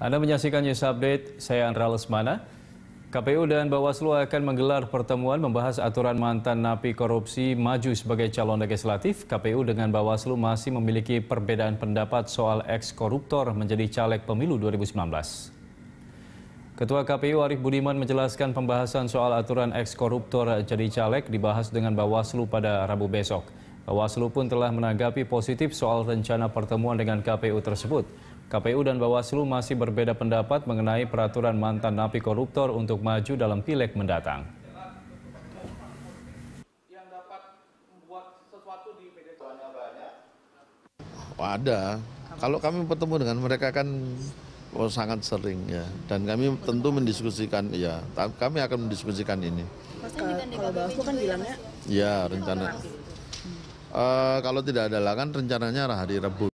Anda menyaksikan News Update, saya Andra Lesmana. KPU dan Bawaslu akan menggelar pertemuan membahas aturan mantan napi korupsi maju sebagai calon legislatif. KPU dengan Bawaslu masih memiliki perbedaan pendapat soal eks-koruptor menjadi caleg pemilu 2019. Ketua KPU Arief Budiman menjelaskan pembahasan soal aturan eks-koruptor jadi caleg dibahas dengan Bawaslu pada Rabu besok. Bawaslu pun telah menanggapi positif soal rencana pertemuan dengan KPU tersebut. KPU dan Bawaslu masih berbeda pendapat mengenai peraturan mantan napi koruptor untuk maju dalam pileg mendatang. Oh, ada. Kalau kami bertemu dengan mereka kan oh, sangat sering ya. Dan kami tentu mendiskusikan, ya. Kami akan mendiskusikan ini. Kalau Bawaslu kan bilangnya. Ya, rencana. Eh, kalau tidak ada halangan rencananya hari Rabu.